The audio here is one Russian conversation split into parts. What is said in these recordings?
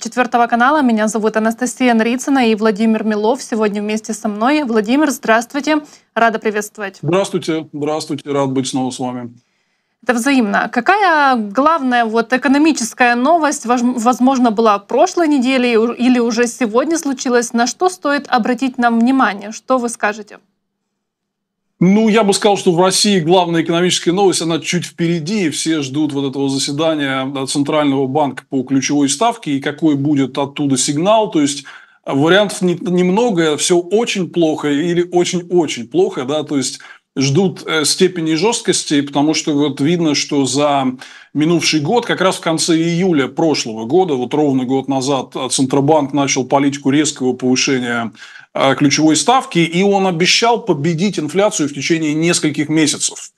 четвертого канала. Меня зовут Анастасия Нарицына и Владимир Милов сегодня вместе со мной. Владимир, здравствуйте. Рада приветствовать. Здравствуйте. Здравствуйте. Рад быть снова с вами. Это взаимно. Какая главная вот экономическая новость, возможно, была прошлой неделе или уже сегодня случилась? На что стоит обратить нам внимание? Что вы скажете? Ну, я бы сказал, что в России главная экономическая новость, она чуть впереди, и все ждут вот этого заседания Центрального банка по ключевой ставке, и какой будет оттуда сигнал, то есть вариантов немного, все очень плохо или очень-очень плохо, да, то есть ждут э, степени жесткости, потому что вот видно, что за минувший год, как раз в конце июля прошлого года, вот ровно год назад, э, Центробанк начал политику резкого повышения Э, ключевой ставки, и он обещал победить инфляцию в течение нескольких месяцев.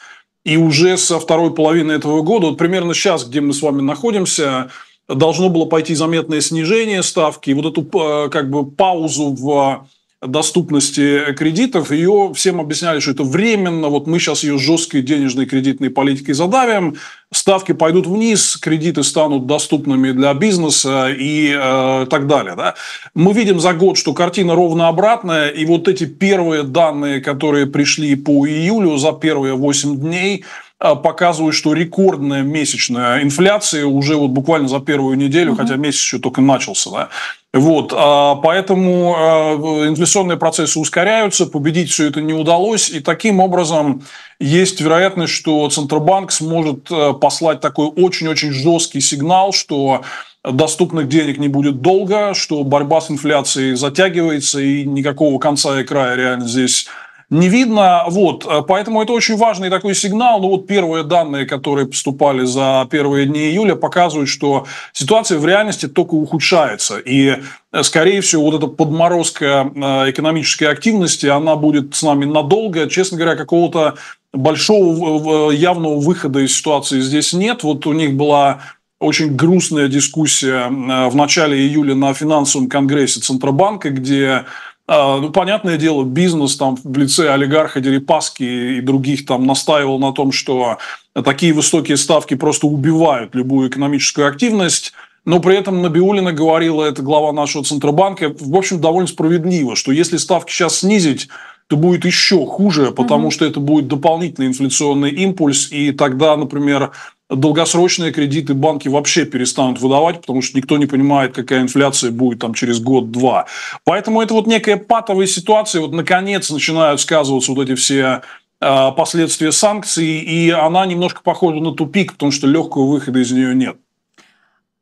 И уже со второй половины этого года, вот примерно сейчас, где мы с вами находимся, должно было пойти заметное снижение ставки, и вот эту э, как бы паузу в доступности кредитов, ее всем объясняли, что это временно, вот мы сейчас ее жесткой денежной кредитной политикой задавим, ставки пойдут вниз, кредиты станут доступными для бизнеса и э, так далее. Да? Мы видим за год, что картина ровно обратная, и вот эти первые данные, которые пришли по июлю за первые 8 дней, э, показывают, что рекордная месячная инфляция уже вот буквально за первую неделю, угу. хотя месяц еще только начался, да, вот, а, поэтому а, инфляционные процессы ускоряются, победить все это не удалось, и таким образом есть вероятность, что Центробанк сможет а, послать такой очень-очень жесткий сигнал, что доступных денег не будет долго, что борьба с инфляцией затягивается, и никакого конца и края реально здесь не видно. Вот, поэтому это очень важный такой сигнал. Ну вот первые данные, которые поступали за первые дни июля, показывают, что ситуация в реальности только ухудшается. И, э, скорее всего, вот эта подморозка э, экономической активности, она будет с нами надолго. Честно говоря, какого-то большого явного выхода из ситуации здесь нет. Вот у них была очень грустная дискуссия э, в начале июля на финансовом конгрессе Центробанка, где а, ну, понятное дело, бизнес там в лице олигарха Дерипаски и других там настаивал на том, что такие высокие ставки просто убивают любую экономическую активность. Но при этом Набиулина говорила, это глава нашего Центробанка, в общем, довольно справедливо, что если ставки сейчас снизить, то будет еще хуже, потому угу. что это будет дополнительный инфляционный импульс, и тогда, например, долгосрочные кредиты банки вообще перестанут выдавать, потому что никто не понимает, какая инфляция будет там через год-два. Поэтому это вот некая патовая ситуация, вот наконец начинают сказываться вот эти все а, последствия санкций, и она немножко похожа на тупик, потому что легкого выхода из нее нет.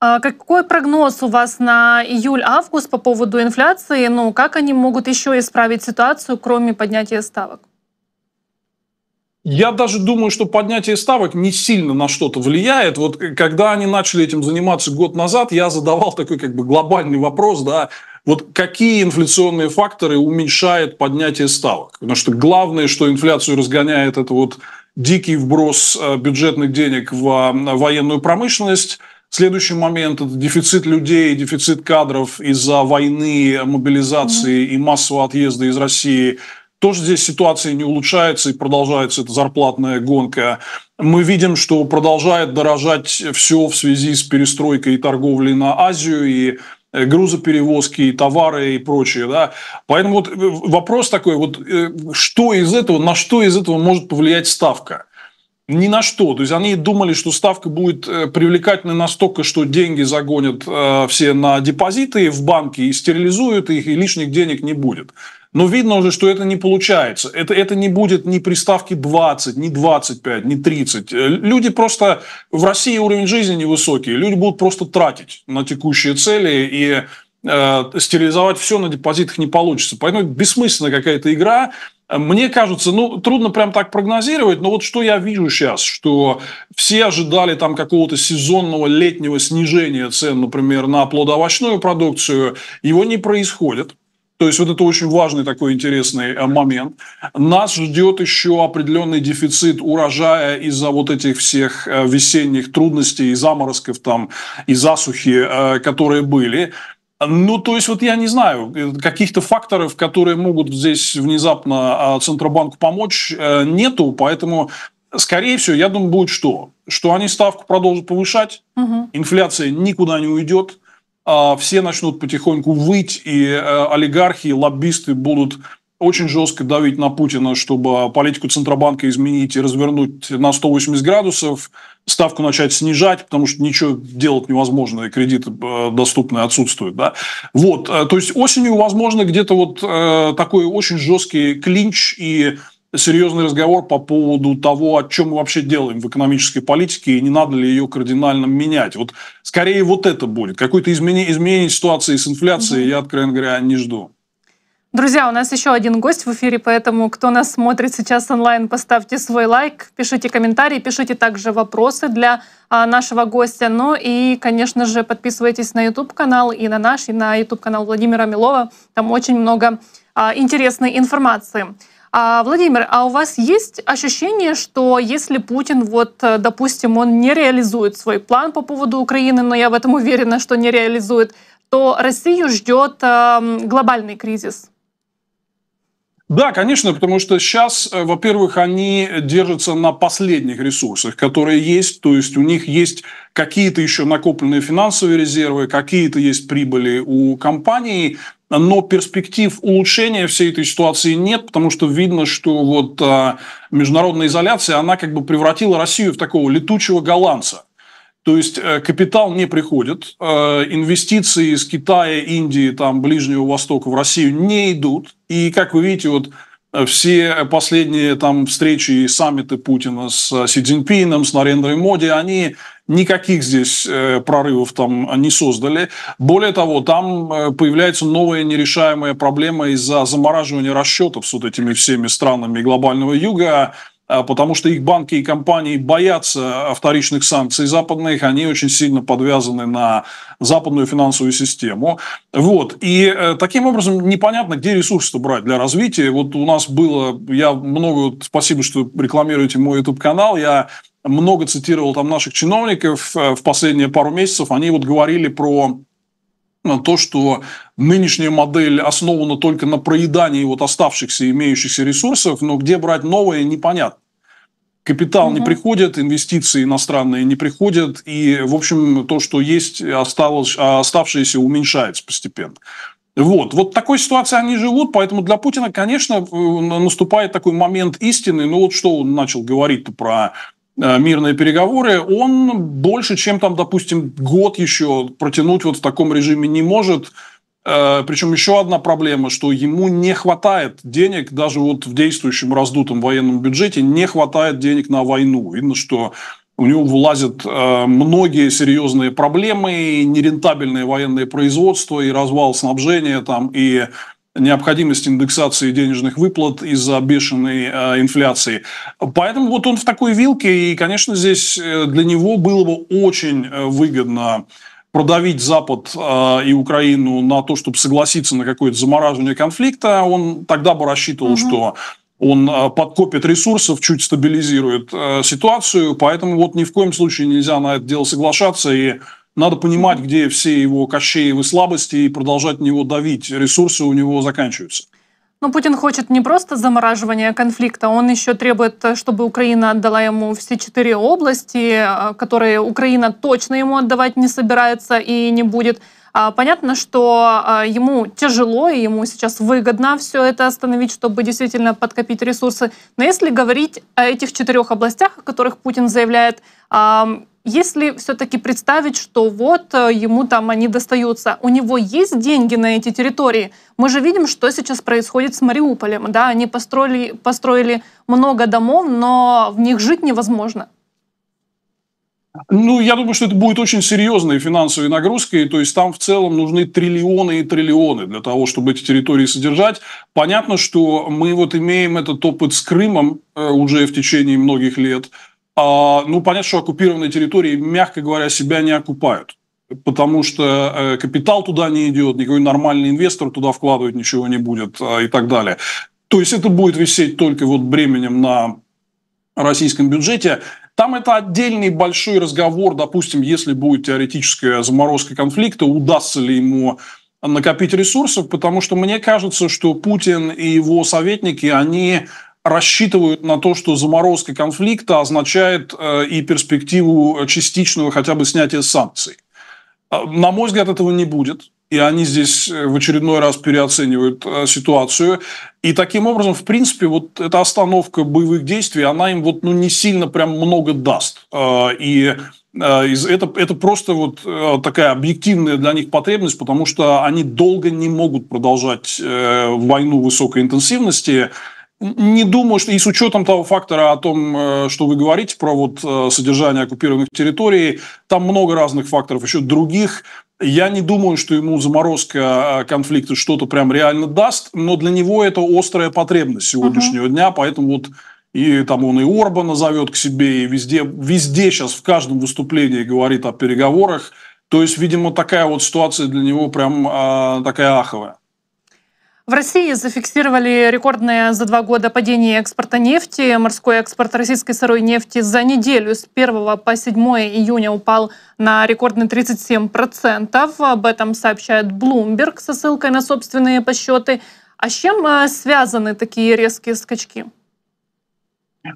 А какой прогноз у вас на июль-август по поводу инфляции? Ну, как они могут еще исправить ситуацию, кроме поднятия ставок? Я даже думаю, что поднятие ставок не сильно на что-то влияет. Вот э, когда они начали этим заниматься год назад, я задавал такой как бы глобальный вопрос, да, вот какие инфляционные факторы уменьшают поднятие ставок? Потому что главное, что инфляцию разгоняет, это вот дикий вброс э, бюджетных денег в военную промышленность, Следующий момент – это дефицит людей, дефицит кадров из-за войны, мобилизации mm-hmm. и массового отъезда из России – тоже здесь ситуация не улучшается и продолжается эта зарплатная гонка. Мы видим, что продолжает дорожать все в связи с перестройкой и торговлей на Азию и э, грузоперевозки, и товары и прочее. Да? Поэтому вот э, вопрос такой, вот э, что из этого, на что из этого может повлиять ставка? Ни на что. То есть они думали, что ставка будет привлекательной настолько, что деньги загонят все на депозиты в банки и стерилизуют их, и лишних денег не будет. Но видно уже, что это не получается. Это, это не будет ни приставки 20, ни 25, ни 30. Э, люди просто... В России уровень жизни невысокий. Люди будут просто тратить на текущие цели и э, стерилизовать все на депозитах не получится. Поэтому бессмысленная какая-то игра. Мне кажется, ну, трудно прям так прогнозировать, но вот что я вижу сейчас, что все ожидали там какого-то сезонного летнего снижения цен, например, на плодоовощную продукцию, его не происходит. То есть вот это очень важный такой интересный э, момент. Нас ждет еще определенный дефицит урожая из-за вот этих всех э, весенних трудностей и заморозков там, и засухи, э, которые были. Ну, то есть, вот я не знаю, каких-то факторов, которые могут здесь внезапно Центробанку помочь, нету, поэтому, скорее всего, я думаю, будет что? Что они ставку продолжат повышать, угу. инфляция никуда не уйдет, а все начнут потихоньку выть, и э, олигархи, и лоббисты будут очень жестко давить на Путина, чтобы политику Центробанка изменить и развернуть на 180 градусов, ставку начать снижать, потому что ничего делать невозможно, и кредиты э, доступные отсутствуют. Да? Вот, э, то есть осенью, возможно, где-то вот такой очень жесткий клинч и серьезный разговор по поводу того, о чем мы вообще делаем в экономической политике и не надо ли ее кардинально менять. Вот скорее вот это будет. Какое-то изменение, изменение ситуации с инфляцией угу. я, откровенно говоря, не жду. Друзья, у нас еще один гость в эфире, поэтому кто нас смотрит сейчас онлайн, поставьте свой лайк, пишите комментарии, пишите также вопросы для а, нашего гостя. Ну и, конечно же, подписывайтесь на YouTube-канал и на наш, и на YouTube-канал Владимира Милова. Там очень много а, интересной информации. А, Владимир, а у вас есть ощущение, что если Путин, вот, э, допустим, он не реализует свой план по поводу Украины, но я в этом уверена, что не реализует, то Россию ждет э, глобальный кризис? Да, конечно, потому что сейчас, э, во-первых, они держатся на последних ресурсах, которые есть, то есть у них есть какие-то еще накопленные финансовые резервы, какие-то есть прибыли у компаний, но перспектив улучшения всей этой ситуации нет, потому что видно, что вот а, международная изоляция, она как бы превратила Россию в такого летучего голландца. То есть э, капитал не приходит, э, инвестиции из Китая, Индии, там, Ближнего Востока в Россию не идут. И, как вы видите, вот э, все последние там встречи и саммиты Путина с Си Цзиньпином, с Нарендрой Моди, они никаких здесь э, прорывов там не создали. Более того, там э, появляется новая нерешаемая проблема из-за замораживания расчетов с вот этими всеми странами глобального юга, а, потому что их банки и компании боятся вторичных санкций западных, они очень сильно подвязаны на западную финансовую систему. Вот. И э, таким образом непонятно, где ресурсы брать для развития. Вот у нас было, я много, спасибо, что рекламируете мой YouTube-канал, я много цитировал там наших чиновников э, в последние пару месяцев, они вот говорили про э, то, что нынешняя модель основана только на проедании вот оставшихся имеющихся ресурсов, но где брать новое, непонятно. Капитал угу. не приходит, инвестиции иностранные не приходят, и, в общем, то, что есть, осталось, а оставшееся уменьшается постепенно. Вот. вот такой ситуации они живут, поэтому для Путина, конечно, наступает такой момент истины. Ну вот что он начал говорить про Э, мирные переговоры, он больше, чем там, допустим, год еще протянуть вот в таком режиме не может. Э, причем еще одна проблема, что ему не хватает денег, даже вот в действующем раздутом военном бюджете не хватает денег на войну. Видно, что у него вылазят э, многие серьезные проблемы, нерентабельное военное производство и развал снабжения там, и необходимость индексации денежных выплат из-за бешеной э, инфляции. Поэтому вот он в такой вилке, и, конечно, здесь э, для него было бы очень э, выгодно продавить Запад э, и Украину на то, чтобы согласиться на какое-то замораживание конфликта, он тогда бы рассчитывал, угу. что он э, подкопит ресурсов, чуть стабилизирует э, ситуацию, поэтому вот ни в коем случае нельзя на это дело соглашаться и надо понимать, где все его кощеевы слабости и продолжать на него давить. Ресурсы у него заканчиваются. Но Путин хочет не просто замораживания конфликта, он еще требует, чтобы Украина отдала ему все четыре области, э, которые Украина точно ему отдавать не собирается и не будет. А, понятно, что а, ему тяжело и ему сейчас выгодно все это остановить, чтобы действительно подкопить ресурсы. Но если говорить о этих четырех областях, о которых Путин заявляет, если все-таки представить, что вот э, ему там они достаются, у него есть деньги на эти территории? Мы же видим, что сейчас происходит с Мариуполем. Да? Они построили, построили много домов, но в них жить невозможно. Ну, я думаю, что это будет очень серьезной финансовой нагрузкой. То есть там в целом нужны триллионы и триллионы для того, чтобы эти территории содержать. Понятно, что мы вот имеем этот опыт с Крымом э, уже в течение многих лет. А, ну, понятно, что оккупированные территории, мягко говоря, себя не окупают. Потому что э, капитал туда не идет, никакой нормальный инвестор туда вкладывать ничего не будет э, и так далее. То есть это будет висеть только вот бременем на российском бюджете. Там это отдельный большой разговор, допустим, если будет теоретическая заморозка конфликта, удастся ли ему накопить ресурсов, потому что мне кажется, что Путин и его советники, они рассчитывают на то, что заморозка конфликта означает э, и перспективу частичного хотя бы снятия санкций. Э, на мой взгляд, этого не будет. И они здесь э, в очередной раз переоценивают ситуацию. И таким образом, в принципе, вот эта остановка боевых действий, она им вот ну, не сильно прям много даст. И это, это просто вот такая объективная для них потребность, потому что они долго не могут продолжать войну высокой интенсивности не думаю, что и с учетом того фактора о том, э, что вы говорите про вот э, содержание оккупированных территорий, там много разных факторов еще других. Я не думаю, что ему заморозка э, конфликта что-то прям реально даст, но для него это острая потребность сегодняшнего uh-huh. дня, поэтому вот и там он и Орбана зовет к себе, и везде, везде сейчас в каждом выступлении говорит о переговорах. То есть, видимо, такая вот ситуация для него прям э, такая аховая. В России зафиксировали рекордное за два года падение экспорта нефти. Морской экспорт российской сырой нефти за неделю с 1 по 7 июня упал на рекордные 37%. Об этом сообщает Bloomberg со ссылкой на собственные подсчеты. А с чем э, связаны такие резкие скачки?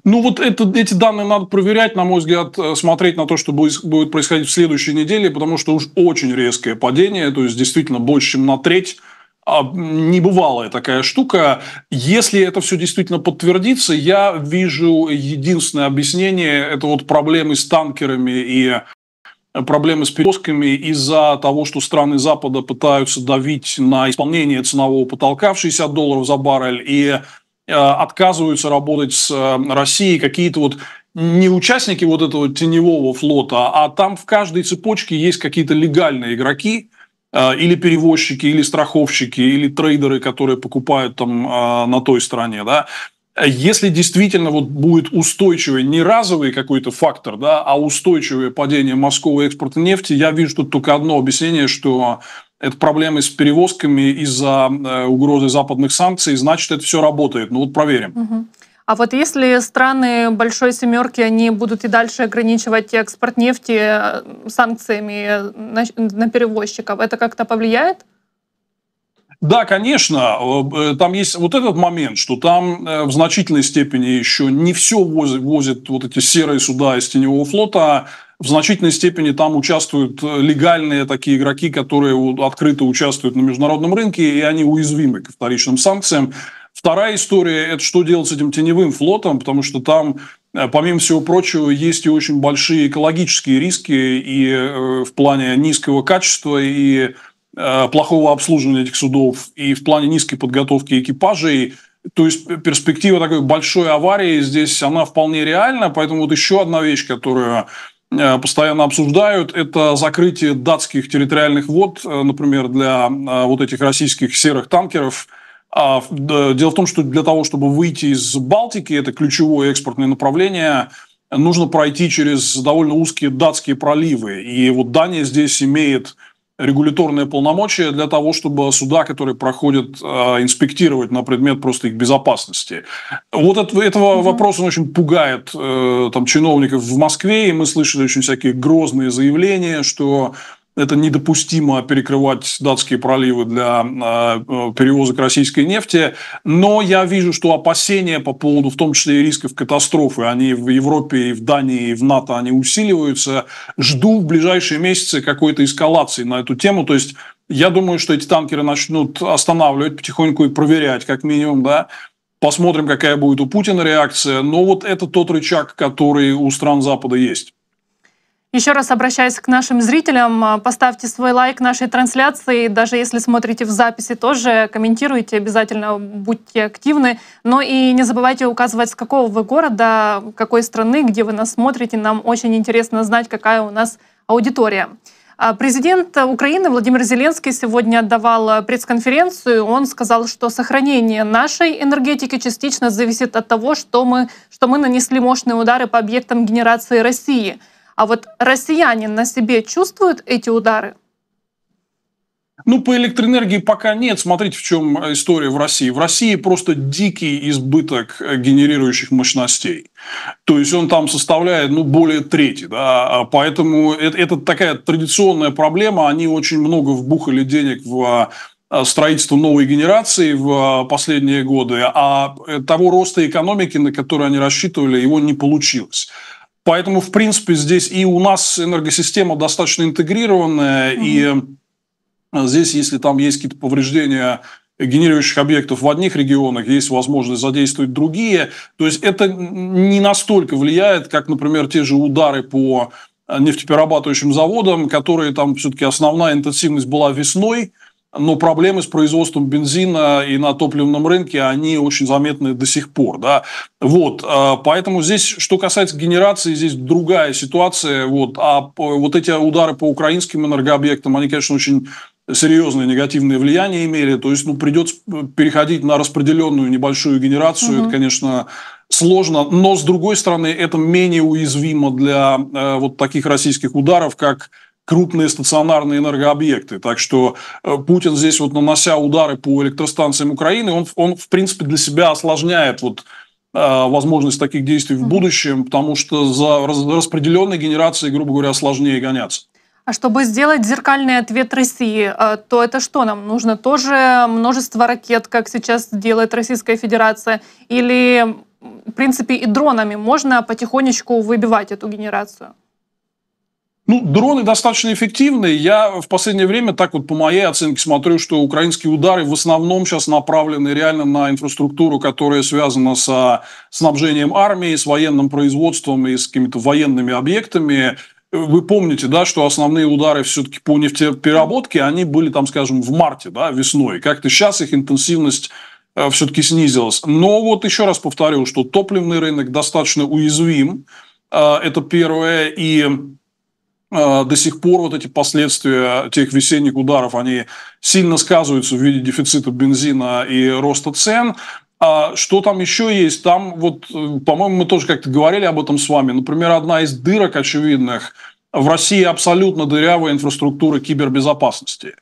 Ну вот это, эти данные надо проверять, на мой взгляд, э, смотреть на то, что будет, будет происходить в следующей неделе, потому что уж очень резкое падение, то есть действительно больше, чем на треть – а, небывалая такая штука. Если это все действительно подтвердится, я вижу единственное объяснение – это вот проблемы с танкерами и э, проблемы с перевозками из-за того, что страны Запада пытаются давить на исполнение ценового потолка в 60 долларов за баррель и э, отказываются работать с э, Россией какие-то вот не участники вот этого теневого флота, а там в каждой цепочке есть какие-то легальные игроки – а, или перевозчики, или страховщики, или трейдеры, которые покупают там а, на той стороне, да, если действительно вот будет устойчивый, не разовый какой-то фактор, да, а устойчивое падение морского экспорта нефти, я вижу тут только одно объяснение, что это проблемы с перевозками из-за э, угрозы западных санкций, значит, это все работает. Ну вот проверим. Угу. А вот если страны Большой Семерки, они будут и дальше ограничивать экспорт нефти э, санкциями на, на перевозчиков, это как-то повлияет? Да, конечно, э, э, там есть вот этот момент, что там в значительной степени еще не все возят, возят вот эти серые суда из теневого флота, а в значительной степени там участвуют легальные такие игроки, которые открыто участвуют на международном рынке, и они уязвимы к вторичным санкциям. Вторая история – это что делать с этим теневым флотом, потому что там э, Помимо всего прочего, есть и очень большие экологические риски и э, в плане низкого качества и э, плохого обслуживания этих судов, и в плане низкой подготовки экипажей. То есть перспектива такой большой аварии здесь, она вполне реальна. Поэтому вот еще одна вещь, которую постоянно обсуждают, это закрытие датских территориальных вод, например, для вот этих российских серых танкеров – а, дело в том, что для того, чтобы выйти из Балтики, это ключевое экспортное направление, нужно пройти через довольно узкие датские проливы. И вот Дания здесь имеет регуляторные полномочия для того, чтобы суда, которые проходят, а, инспектировать на предмет просто их безопасности. Вот от этого mm-hmm. вопроса он очень пугает э, там, чиновников в Москве, и мы слышали очень всякие грозные заявления, что это недопустимо перекрывать датские проливы для а, э, перевозок российской нефти. Но я вижу, что опасения по поводу, в том числе и рисков катастрофы, они в Европе, и в Дании, и в НАТО, они усиливаются. Жду в ближайшие месяцы какой-то эскалации на эту тему. То есть я думаю, что эти танкеры начнут останавливать потихоньку и проверять, как минимум, да. Посмотрим, какая будет у Путина реакция. Но вот это тот рычаг, который у стран Запада есть. Еще раз обращаюсь к нашим зрителям. А, поставьте свой лайк нашей трансляции. Даже если смотрите в записи, тоже комментируйте. Обязательно будьте активны. Но и не забывайте указывать, с какого вы города, какой страны, где вы нас смотрите. Нам очень интересно знать, какая у нас аудитория. А, президент Украины Владимир Зеленский сегодня отдавал пресс-конференцию. Он сказал, что сохранение нашей энергетики частично зависит от того, что мы, что мы нанесли мощные удары по объектам генерации России – а вот россиянин на себе чувствует эти удары? Ну, по электроэнергии пока нет. Смотрите, в чем история в России. В России просто дикий избыток генерирующих мощностей. То есть он там составляет ну, более трети. Да? А поэтому это, это такая традиционная проблема. Они очень много вбухали денег в а, строительство новой генерации в а, последние годы, а э, того роста экономики, на который они рассчитывали, его не получилось. Поэтому, в принципе, здесь и у нас энергосистема достаточно интегрированная, mm-hmm. и э, здесь, если там есть какие-то повреждения генерирующих объектов в одних регионах, есть возможность задействовать другие. То есть это не настолько влияет, как, например, те же удары по э, нефтеперерабатывающим заводам, которые там все-таки основная интенсивность была весной – но проблемы с производством бензина и на топливном рынке, они очень заметны до сих пор. Да? Вот, а, поэтому здесь, что касается генерации, здесь другая ситуация. Вот, а вот эти удары по украинским энергообъектам, они, конечно, очень серьезное негативное влияние имели. То есть, ну, придется переходить на распределенную небольшую генерацию. Угу. Это, конечно, сложно, но, с другой стороны, это менее уязвимо для э, вот таких российских ударов, как крупные стационарные энергообъекты. Так что э, Путин здесь, вот нанося удары по электростанциям Украины, он, он в принципе, для себя осложняет вот э, возможность таких действий в будущем, потому что за распределенной генерацией, грубо говоря, сложнее гоняться. А чтобы сделать зеркальный ответ России, э, то это что нам нужно? Тоже множество ракет, как сейчас делает Российская Федерация? Или, в принципе, и дронами можно потихонечку выбивать эту генерацию? Ну, дроны достаточно эффективные. Я в последнее время, так вот по моей оценке, смотрю, что украинские удары в основном сейчас направлены реально на инфраструктуру, которая связана с снабжением армии, с военным производством и с какими-то военными объектами. Вы помните, да, что основные удары все-таки по нефтепереработке, они были там, скажем, в марте, да, весной. Как-то сейчас их интенсивность э, все-таки снизилась. Но вот еще раз повторю, что топливный рынок достаточно уязвим. Э, это первое. И а, до сих пор вот эти последствия тех весенних ударов, они сильно сказываются в виде дефицита бензина и роста цен. А что там еще есть? Там вот, э, по-моему, мы тоже как-то говорили об этом с вами. Например, одна из дырок очевидных в России абсолютно дырявая инфраструктура кибербезопасности.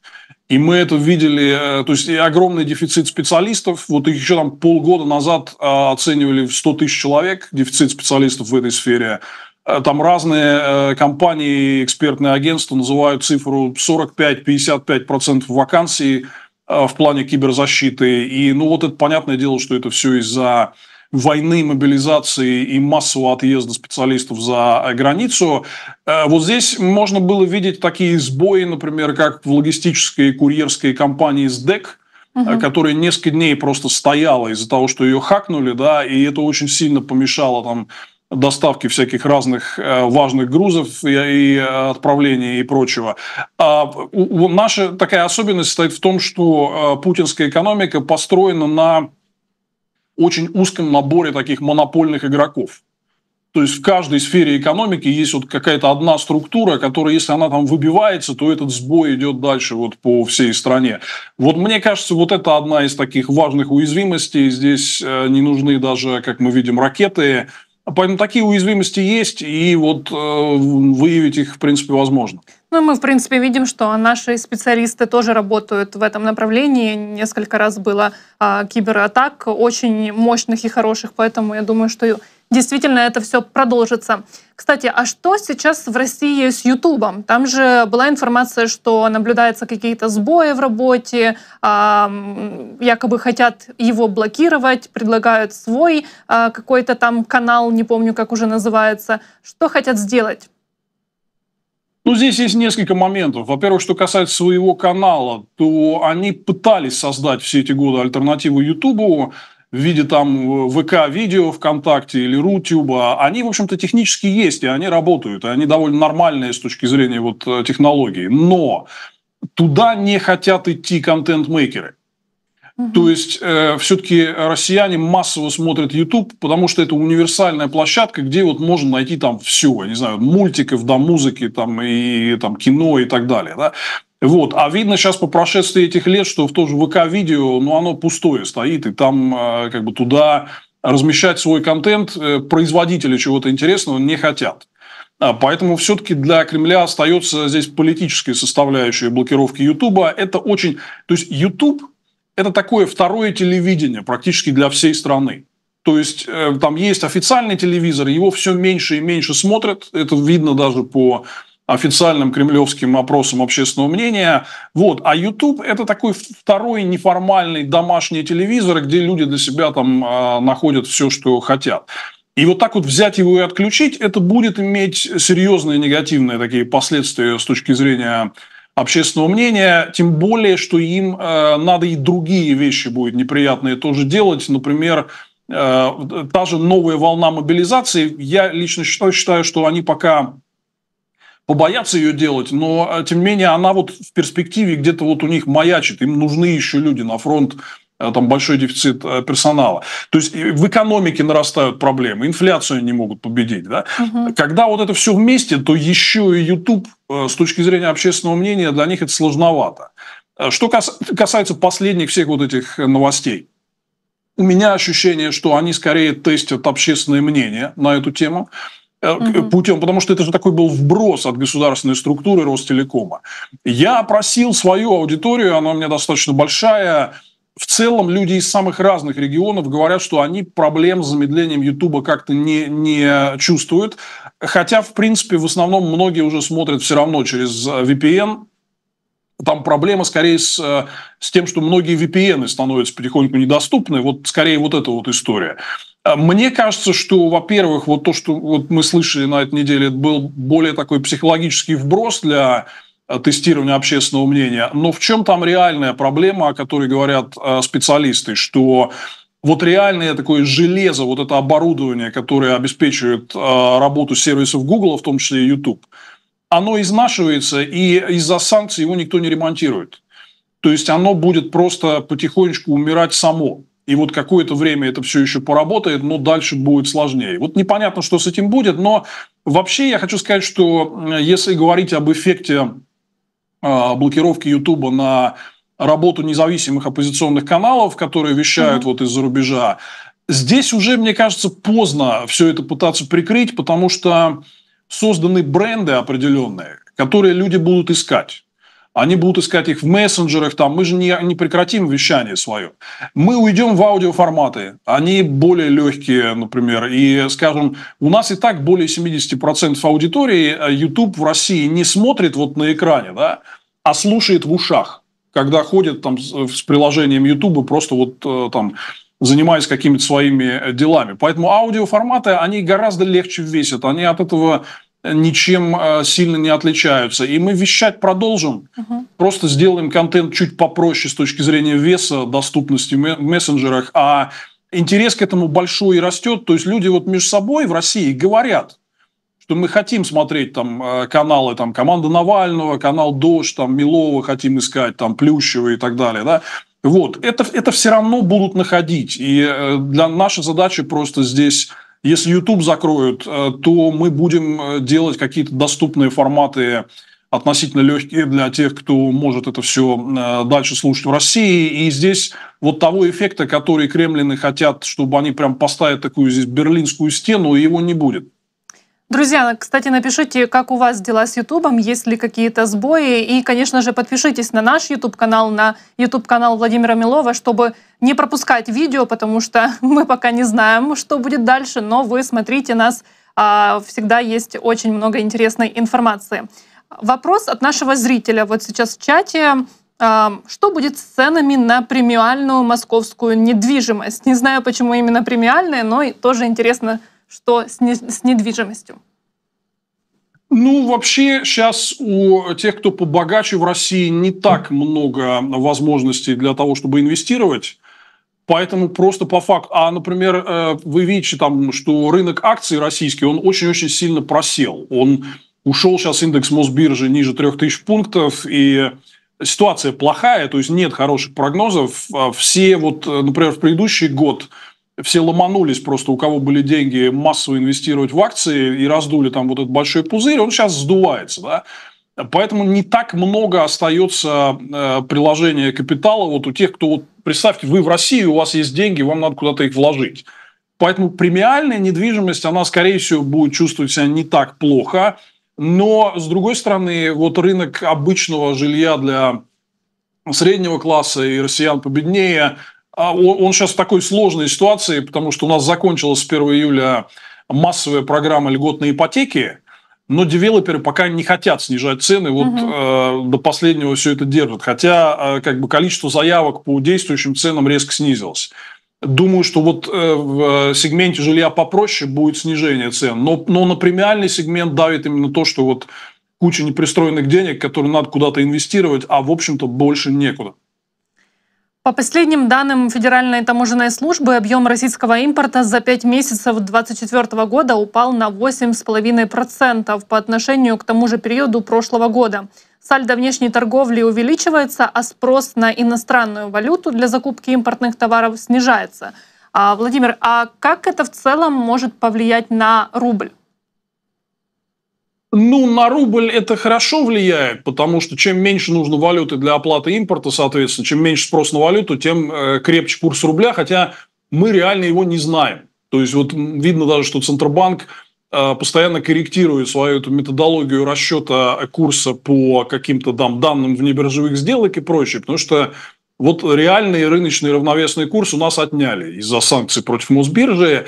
И мы это видели, э, то есть огромный дефицит специалистов. Вот их еще там полгода назад а, оценивали в 100 тысяч человек дефицит специалистов в этой сфере. Э, там разные э, компании, экспертные агентства называют цифру 45-55% вакансий э, в плане киберзащиты. И ну вот это понятное дело, что это все из-за войны, мобилизации и массового отъезда специалистов за границу. Вот здесь можно было видеть такие сбои, например, как в логистической и курьерской компании СДЭК, угу. которая несколько дней просто стояла из-за того, что ее хакнули, да, и это очень сильно помешало там доставки всяких разных э, важных грузов и э, отправления и прочего. А наша такая особенность состоит в том, что э, путинская экономика построена на очень узком наборе таких монопольных игроков. То есть в каждой сфере экономики есть вот какая-то одна структура, которая, если она там выбивается, то этот сбой идет дальше вот по всей стране. Вот мне кажется, вот это одна из таких важных уязвимостей. Здесь не нужны даже, как мы видим, ракеты, Поэтому такие уязвимости есть, и вот э, выявить их, в принципе, возможно. Ну, мы, в принципе, видим, что наши специалисты тоже работают в этом направлении. Несколько раз было а, кибератак очень мощных и хороших, поэтому я думаю, что действительно это все продолжится. Кстати, а что сейчас в России с Ютубом? Там же была информация, что наблюдаются какие-то сбои в работе, а, якобы хотят его блокировать, предлагают свой а, какой-то там канал, не помню, как уже называется. Что хотят сделать? Ну, здесь есть несколько моментов. Во-первых, что касается своего канала, то они пытались создать все эти годы альтернативу Ютубу в виде там э, ВК-видео ВКонтакте или Рутюба. Они, в общем-то, технически есть, и они работают, и они довольно нормальные с точки зрения вот э, технологий. Но туда не хотят идти контент-мейкеры. Угу. То есть э, все-таки россияне массово смотрят YouTube, потому что это универсальная площадка, где вот можно найти там все, я не знаю, мультиков до музыки там и там кино и так далее, да. Вот. А видно сейчас по прошествии этих лет, что в то же ВК-видео, ну, оно пустое стоит, и там э, как бы туда размещать свой контент э, производители чего-то интересного не хотят. А поэтому все-таки для Кремля остается здесь политическая составляющая блокировки Ютуба. Это очень... То есть YouTube это такое второе телевидение практически для всей страны. То есть э, там есть официальный телевизор, его все меньше и меньше смотрят. Это видно даже по официальным кремлевским опросам общественного мнения. Вот. А YouTube – это такой второй неформальный домашний телевизор, где люди для себя там а, находят все, что хотят. И вот так вот взять его и отключить, это будет иметь серьезные негативные такие последствия с точки зрения общественного мнения, тем более, что им э, надо и другие вещи будет неприятные тоже делать, например, э, э та же новая волна мобилизации. Я лично считаю, считаю, что они пока побоятся ее делать, но э, тем не менее она вот в перспективе где-то вот у них маячит, им нужны еще люди на фронт Э, там большой дефицит э, персонала. То есть э, в экономике нарастают проблемы, инфляцию не могут победить. Да? Угу. Когда вот это все вместе, то еще и YouTube с точки зрения общественного мнения для них это сложновато. Что касается последних всех вот этих новостей, у меня ощущение, что они скорее тестят общественное мнение на эту тему угу. путем, потому что это же такой был вброс от государственной структуры Ростелекома. Я опросил свою аудиторию, она у меня достаточно большая, в целом люди из самых разных регионов говорят, что они проблем с замедлением Ютуба как-то не, не чувствуют. Хотя, в принципе, в основном многие уже смотрят все равно через э, VPN. Там проблема скорее с, э, с тем, что многие VPN становятся потихоньку недоступны. Вот скорее вот эта вот история. Э, мне кажется, что, во-первых, вот то, что вот мы слышали на этой неделе, это был более такой психологический вброс для Э, тестирования общественного мнения. Но в чем там реальная проблема, о которой говорят э, специалисты, что вот реальное такое железо, вот это оборудование, которое обеспечивает э, работу сервисов Google, в том числе YouTube, оно изнашивается, и из-за санкций его никто не ремонтирует. То есть оно будет просто потихонечку умирать само. И вот какое-то время это все еще поработает, но дальше будет сложнее. Вот непонятно, что с этим будет, но вообще я хочу сказать, что если говорить об эффекте а, блокировки Ютуба на работу независимых оппозиционных каналов, которые вещают mm-hmm. вот из-за рубежа. Здесь уже, мне кажется, поздно все это пытаться прикрыть, потому что созданы бренды определенные, которые люди будут искать. Они будут искать их в мессенджерах, там, мы же не, не прекратим вещание свое. Мы уйдем в аудиоформаты, они более легкие, например, и, скажем, у нас и так более 70% аудитории э, YouTube в России не смотрит вот на экране, да, а слушает в ушах, когда ходит там э, с приложением YouTube просто вот э, там занимаясь какими-то своими делами. Поэтому аудиоформаты, они гораздо легче весят, они от этого ничем а, сильно не отличаются. И мы вещать продолжим. Угу. Просто сделаем контент чуть попроще с точки зрения веса, доступности в мессенджерах. А интерес к этому большой и растет. То есть люди вот между собой в России говорят, что мы хотим смотреть там а, каналы там команда Навального, канал Дождь, там Милова хотим искать, там Плющева и так далее, да. Вот это это все равно будут находить. И э, для наша задача просто здесь если YouTube закроют, э, то мы будем э, делать какие-то доступные форматы относительно легкие для тех, кто может это все э, дальше слушать в России. И здесь вот того эффекта, который кремлины хотят, чтобы они прям поставили такую здесь берлинскую стену, его не будет. Друзья, ну, кстати, напишите, как у вас дела с Ютубом, есть ли какие-то сбои. И, конечно же, подпишитесь на наш YouTube-канал, на YouTube-канал Владимира Милова, чтобы не пропускать видео, потому что мы пока не знаем, что будет дальше, но вы смотрите нас, а, всегда есть очень много интересной информации. Вопрос от нашего зрителя вот сейчас в чате. А, что будет с ценами на премиальную московскую недвижимость? Не знаю, почему именно премиальная, но тоже интересно что с, не, с недвижимостью? Ну, вообще, сейчас у тех, кто побогаче в России, не так много возможностей для того, чтобы инвестировать. Поэтому просто по факту. А, например, э, вы видите, там, что рынок акций российский, он очень-очень сильно просел. Он ушел сейчас индекс Мосбиржи ниже 3000 пунктов, и ситуация плохая, то есть нет хороших прогнозов. А все, вот, э, например, в предыдущий год – все ломанулись просто, у кого были деньги, массово инвестировать в акции и раздули там вот этот большой пузырь, он сейчас сдувается, да. Поэтому не так много остается э, приложения капитала вот у тех, кто вот, представьте, вы в России, у вас есть деньги, вам надо куда-то их вложить. Поэтому премиальная недвижимость, она, скорее всего, будет чувствовать себя не так плохо. Но, с другой стороны, вот рынок обычного жилья для среднего класса и россиян победнее – а он, он сейчас в такой сложной ситуации, потому что у нас закончилась с 1 июля массовая программа льготной ипотеки, но девелоперы пока не хотят снижать цены, вот угу. э, до последнего все это держат. Хотя э, как бы количество заявок по действующим ценам резко снизилось. Думаю, что вот э, в э, сегменте жилья попроще будет снижение цен, но, но на премиальный сегмент давит именно то, что вот куча непристроенных денег, которые надо куда-то инвестировать, а в общем-то больше некуда. По последним данным Федеральной таможенной службы, объем российского импорта за 5 месяцев 2024 года упал на 8,5% по отношению к тому же периоду прошлого года. Сальдо внешней торговли увеличивается, а спрос на иностранную валюту для закупки импортных товаров снижается. А, Владимир, а как это в целом может повлиять на рубль? Ну, на рубль это хорошо влияет, потому что чем меньше нужно валюты для оплаты импорта, соответственно, чем меньше спрос на валюту, тем э, крепче курс рубля, хотя мы реально его не знаем. То есть вот видно даже, что Центробанк э, постоянно корректирует свою эту методологию расчета курса по каким-то там данным внебиржевых сделок и прочее, потому что вот реальный рыночный равновесный курс у нас отняли из-за санкций против Мосбиржи,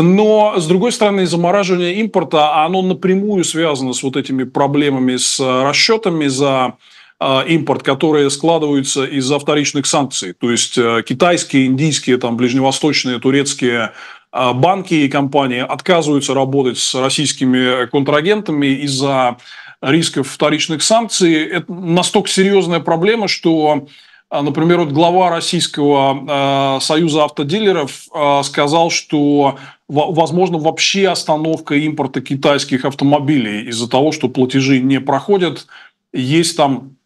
но, с другой стороны, замораживание импорта, оно напрямую связано с вот этими проблемами с э, расчетами за э, импорт, которые складываются из-за вторичных санкций. То есть э, китайские, индийские, там, ближневосточные, турецкие банки и компании отказываются работать с российскими контрагентами из-за рисков вторичных санкций. Это настолько серьезная проблема, что а, например, вот глава Российского а, союза автодилеров а, сказал, что возможно вообще остановка импорта китайских автомобилей из-за того, что платежи не проходят. Есть там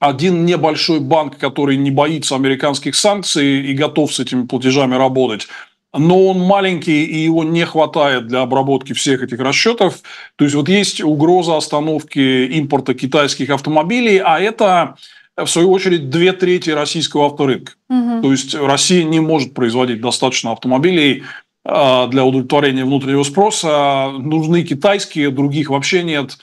один небольшой банк, который не боится американских санкций и готов с этими платежами работать но он маленький, и его не хватает для обработки всех этих расчетов. То есть вот есть угроза остановки импорта китайских автомобилей, а это в свою очередь, две трети российского авторынка. Угу. То есть Россия не может производить достаточно автомобилей а, для удовлетворения внутреннего спроса. Нужны китайские, других вообще нет.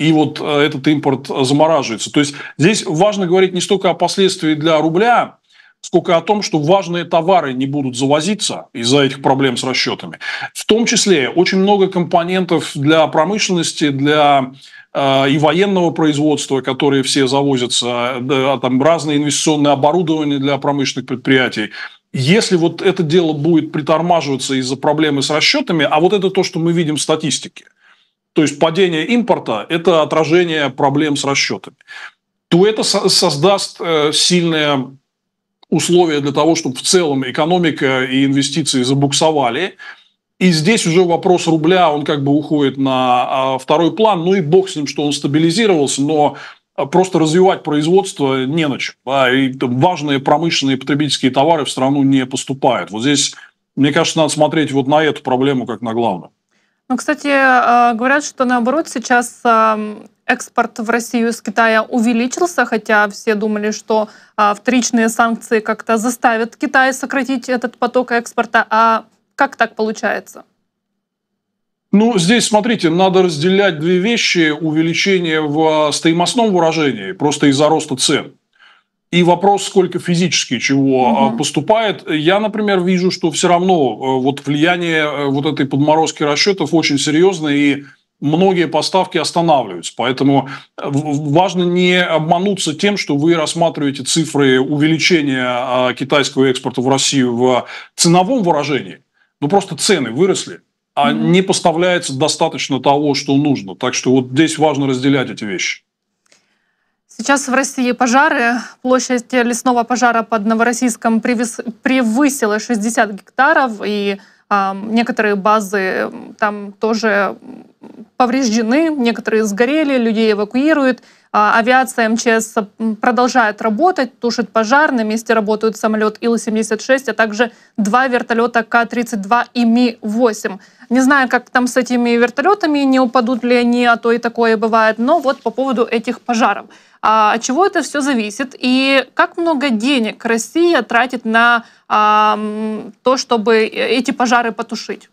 И вот э, этот импорт замораживается. То есть здесь важно говорить не столько о последствиях для рубля, сколько о том, что важные товары не будут завозиться из-за этих проблем с расчетами. В том числе очень много компонентов для промышленности, для а, и военного производства, которые все завозятся, да, а там разные инвестиционные оборудования для промышленных предприятий. Если вот это дело будет притормаживаться из-за проблемы с расчетами, а вот это то, что мы видим в статистике, то есть падение импорта – это отражение проблем с расчетами, то это создаст э, сильное условие для того, чтобы в целом экономика и инвестиции забуксовали – и здесь уже вопрос рубля, он как бы уходит на а, второй план. Ну и бог с ним, что он стабилизировался, но а, просто развивать производство не на чем. Да, и важные промышленные и потребительские товары в страну не поступают. Вот здесь, мне кажется, надо смотреть вот на эту проблему как на главную. Ну, кстати, э, говорят, что наоборот сейчас а, экспорт в Россию из Китая увеличился, хотя все думали, что вторичные санкции как-то заставят Китай сократить этот поток экспорта, а как так получается? Ну, здесь, смотрите, надо разделять две вещи. Увеличение в а, стоимостном выражении просто из-за роста цен. И вопрос, сколько физически чего угу. поступает. Я, например, вижу, что все равно э, вот влияние э, вот этой подморозки расчетов очень серьезное, и многие поставки останавливаются. Поэтому э, важно не обмануться тем, что вы рассматриваете цифры увеличения а, китайского экспорта в Россию в ценовом выражении ну просто цены выросли, а mm-hmm. не поставляется достаточно того, что нужно. Так что вот здесь важно разделять эти вещи. Сейчас в России пожары. Площадь лесного пожара под Новороссийском превысила 60 гектаров, и э, некоторые базы там тоже повреждены, некоторые сгорели, людей эвакуируют. А, авиация МЧС продолжает работать, тушит пожар. На месте работают самолет Ил-76, а также два вертолета К-32 и Ми-8. Не знаю, как там с этими вертолетами, не упадут ли они, а то и такое бывает. Но вот по поводу этих пожаров. А от чего это все зависит? И как много денег Россия тратит на а, то, чтобы э, эти пожары потушить?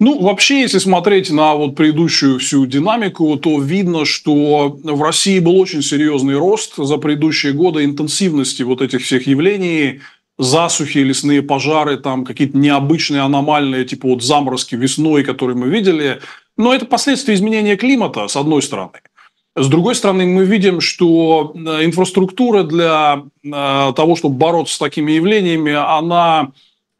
Ну, вообще, если смотреть на вот предыдущую всю динамику, то видно, что в России был очень серьезный рост за предыдущие годы интенсивности вот этих всех явлений, засухи, лесные пожары, там какие-то необычные, аномальные, типа вот заморозки весной, которые мы видели. Но это последствия изменения климата, с одной стороны. С другой стороны, мы видим, что э, инфраструктура для э, того, чтобы бороться с такими явлениями, она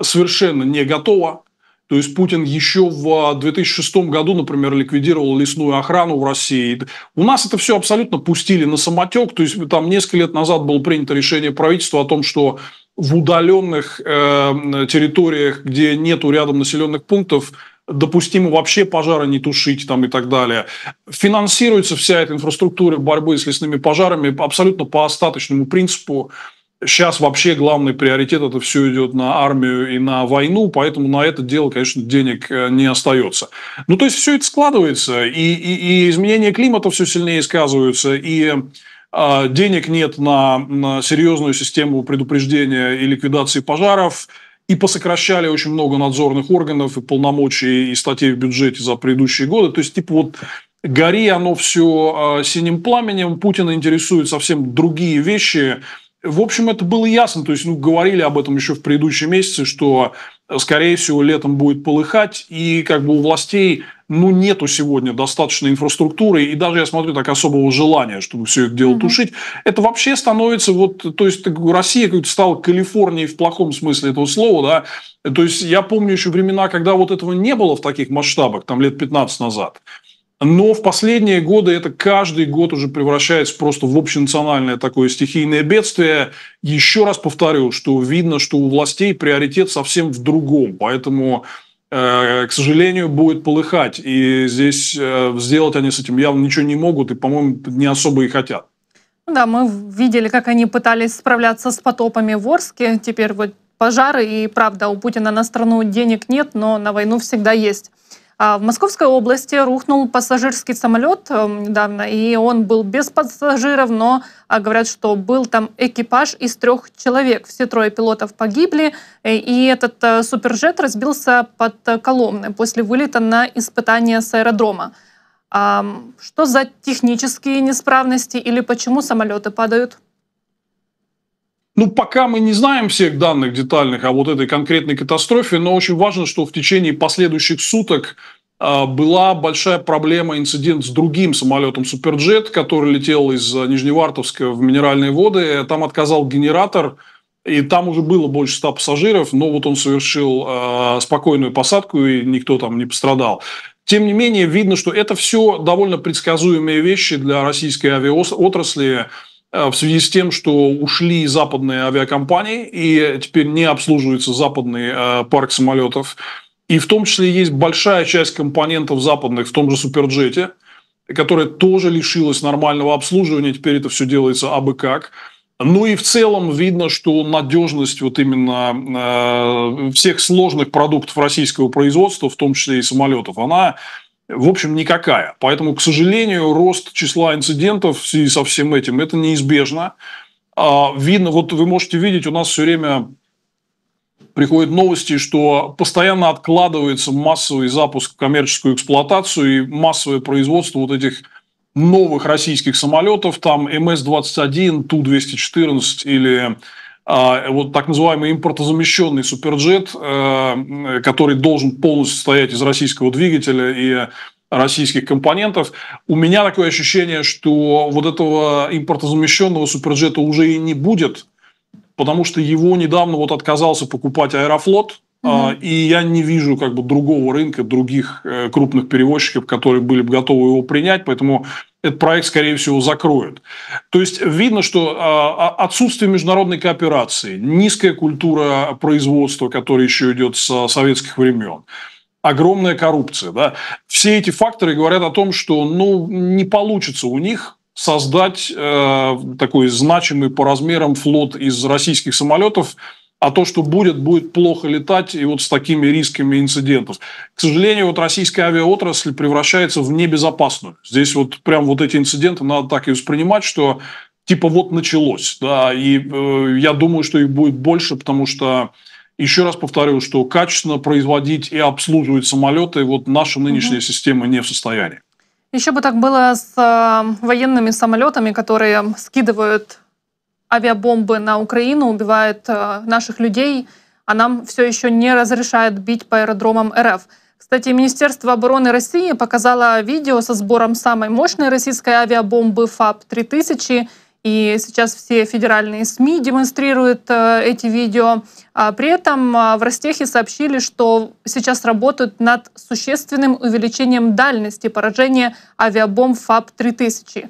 совершенно не готова. То есть Путин еще в 2006 а, году, например, ликвидировал лесную охрану в России. У нас это все абсолютно пустили на самотек. То есть там несколько лет назад было принято решение правительства о том, что в удаленных э, территориях, где нету рядом населенных пунктов, допустимо вообще пожары не тушить там и так далее. Финансируется вся эта инфраструктура борьбы с лесными пожарами абсолютно по остаточному принципу. Сейчас вообще главный приоритет это все идет на армию и на войну, поэтому на это дело, конечно, денег э, не остается. Ну, то есть все это складывается, и, и, и изменения климата все сильнее сказываются, и э, денег нет на, на серьезную систему предупреждения и ликвидации пожаров, и посокращали очень много надзорных органов и полномочий и статей в бюджете за предыдущие годы. То есть, типа вот гори оно все а, синим пламенем, Путина интересуют совсем другие вещи – в общем, это было ясно. То есть, ну, говорили об этом еще в предыдущем месяце, что, скорее всего, летом будет полыхать, и как бы у властей, ну, нету сегодня достаточной инфраструктуры, и даже, я смотрю, так особого желания, чтобы все это дело угу. тушить. Это вообще становится, вот, то есть, Россия как-то стала Калифорнией в плохом смысле этого слова, да. То есть, я помню еще времена, когда вот этого не было в таких масштабах, там, лет 15 назад. Но в последние годы это каждый год уже превращается просто в общенациональное такое стихийное бедствие. Еще раз повторю, что видно, что у властей приоритет совсем в другом. Поэтому э, к сожалению, будет полыхать. И здесь э, сделать они с этим явно ничего не могут и, по-моему, не особо и хотят. Ну да, мы видели, как они пытались справляться с потопами в Орске. Теперь вот пожары, и правда, у Путина на страну денег нет, но на войну всегда есть. А в Московской области рухнул пассажирский самолет э, недавно, и он был без пассажиров, но а, говорят, что был там экипаж из трех человек. Все трое пилотов погибли, э, и этот э, суперджет разбился под Коломной после вылета на испытание с аэродрома. Что за технические неисправности или почему самолеты падают? Ну, пока мы не знаем всех данных детальных о вот этой конкретной катастрофе, но очень важно, что в течение последующих суток а, была большая проблема, инцидент с другим самолетом «Суперджет», который летел из а, Нижневартовска в Минеральные воды. Там отказал генератор, и там уже было больше ста пассажиров, но вот он совершил э, спокойную посадку, и никто там не пострадал. Тем не менее, видно, что это все довольно предсказуемые вещи для российской авиаотрасли. Э, в связи с тем, что ушли западные авиакомпании и теперь не обслуживается западный э, парк самолетов. И в том числе есть большая часть компонентов западных в том же Суперджете, которая тоже лишилась нормального обслуживания, теперь это все делается абы как. Ну и в целом видно, что надежность вот именно э, всех сложных продуктов российского производства, в том числе и самолетов, она в общем, никакая. Поэтому, к сожалению, рост числа инцидентов в связи со всем этим – это неизбежно. А, видно, вот вы можете видеть, у нас все время приходят новости, что постоянно откладывается массовый запуск в коммерческую эксплуатацию и массовое производство вот этих новых российских самолетов, там МС-21, Ту-214 или а, вот так называемый импортозамещенный суперджет, э, который должен полностью состоять из российского двигателя и российских компонентов. У меня такое ощущение, что вот этого импортозамещенного суперджета уже и не будет, потому что его недавно вот отказался покупать Аэрофлот, а, и я не вижу как бы другого рынка, других э, крупных перевозчиков, которые были бы готовы его принять, поэтому этот проект, скорее всего, закроют. То есть видно, что а, а, отсутствие международной кооперации, низкая культура производства, которая еще идет с советских времен, огромная коррупция. Да? Все эти факторы говорят о том, что ну, не получится у них создать э, такой значимый по размерам флот из российских самолетов, а то, что будет, будет плохо летать и вот с такими рисками инцидентов. К сожалению, вот российская авиаотрасль превращается в небезопасную. Здесь вот прям вот эти инциденты надо так и воспринимать, что типа вот началось, да, и э, я думаю, что их будет больше, потому что еще раз повторю, что качественно производить и обслуживать самолеты вот наша нынешняя угу. система не в состоянии. Еще бы так было с э, военными самолетами, которые скидывают авиабомбы на Украину, убивает э, наших людей, а нам все еще не разрешают бить по аэродромам РФ. Кстати, Министерство обороны России показало видео со сбором самой мощной российской авиабомбы ФАБ-3000, и сейчас все федеральные СМИ демонстрируют э, эти видео. А при этом э, в Ростехе сообщили, что сейчас работают над существенным увеличением дальности поражения авиабомб ФАБ-3000.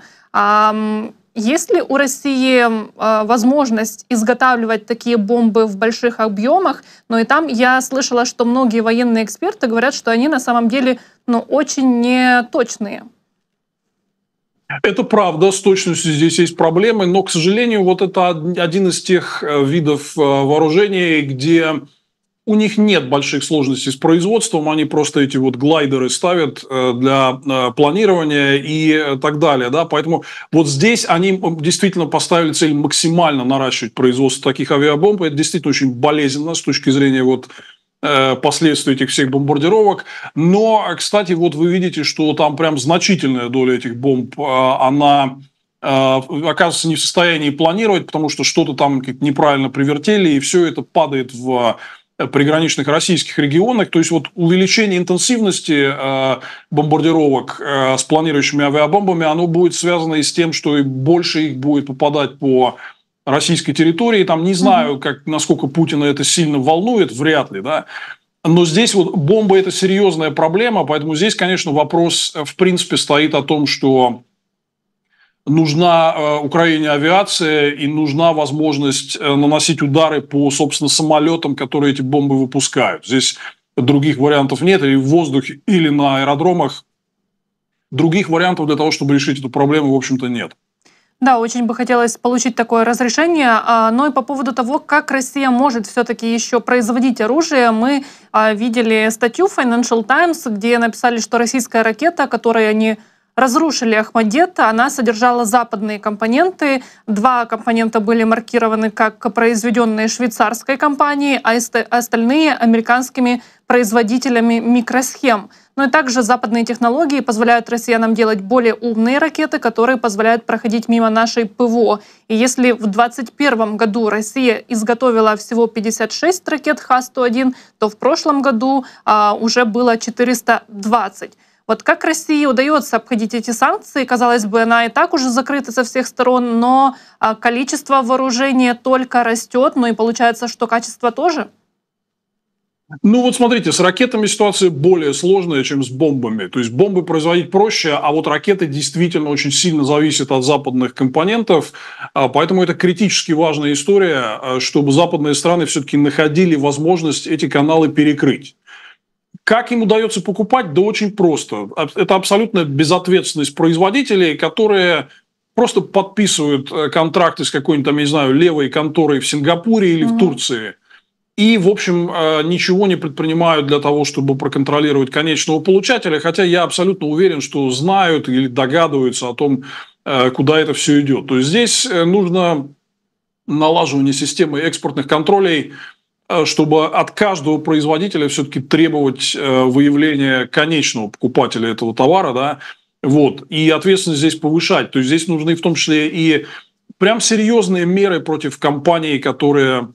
Есть ли у России э, возможность изготавливать такие бомбы в больших объемах? Но ну и там я слышала, что многие военные эксперты говорят, что они на самом деле ну, очень неточные. Это правда, с точностью здесь есть проблемы, но, к сожалению, вот это один из тех э, видов э, вооружений, где у них нет больших сложностей с производством, они просто эти вот глайдеры ставят э, для э, планирования и э, так далее, да, поэтому вот здесь они действительно поставили цель максимально наращивать производство таких авиабомб, это действительно очень болезненно с точки зрения вот последствий этих всех бомбардировок. Но, кстати, вот вы видите, что там прям значительная доля этих бомб, она оказывается не в состоянии планировать, потому что что-то там неправильно привертели, и все это падает в приграничных российских регионах. То есть вот увеличение интенсивности э, бомбардировок э, с планирующими авиабомбами, оно будет связано и с тем, что и больше их будет попадать по российской территории. Там не знаю, как, насколько Путина это сильно волнует, вряд ли, да. Но здесь вот бомба – это серьезная проблема, поэтому здесь, конечно, вопрос э, в принципе стоит о том, что нужна э, Украине авиация и нужна возможность э, наносить удары по, собственно, самолетам, которые эти бомбы выпускают. Здесь других вариантов нет, или в воздухе, или на аэродромах. Других вариантов для того, чтобы решить эту проблему, в общем-то, нет. Да, очень бы хотелось получить такое разрешение. А, но и по поводу того, как Россия может все-таки еще производить оружие, мы а, видели статью Financial Times, где написали, что российская ракета, которой они разрушили Ахмадет. Она содержала западные компоненты. Два компонента были маркированы как произведенные швейцарской компанией, а остальные американскими производителями микросхем. Но и также западные технологии позволяют россиянам делать более умные ракеты, которые позволяют проходить мимо нашей ПВО. И если в 2021 году Россия изготовила всего 56 ракет Х-101, то в прошлом году а, уже было 420. Вот как России удается обходить эти санкции? Казалось бы, она и так уже закрыта со всех сторон, но а, количество вооружения только растет, ну и получается, что качество тоже? Ну вот смотрите, с ракетами ситуация более сложная, чем с бомбами. То есть бомбы производить проще, а вот ракеты действительно очень сильно зависят от западных компонентов. А, поэтому это критически важная история, а, чтобы западные страны все-таки находили возможность эти каналы перекрыть. Как им удается покупать? Да очень просто. Это абсолютная безответственность производителей, которые просто подписывают э, контракты с какой-нибудь, там, я не знаю, левой конторой в Сингапуре или mm-hmm. в Турции. И, в общем, э, ничего не предпринимают для того, чтобы проконтролировать конечного получателя, хотя я абсолютно уверен, что знают или догадываются о том, э, куда это все идет. То есть здесь нужно налаживание системы экспортных контролей – Э, чтобы от каждого производителя все-таки требовать э, выявления конечного покупателя этого товара, да, вот, и ответственность здесь повышать. То есть здесь нужны в том числе и прям серьезные меры против компаний, которые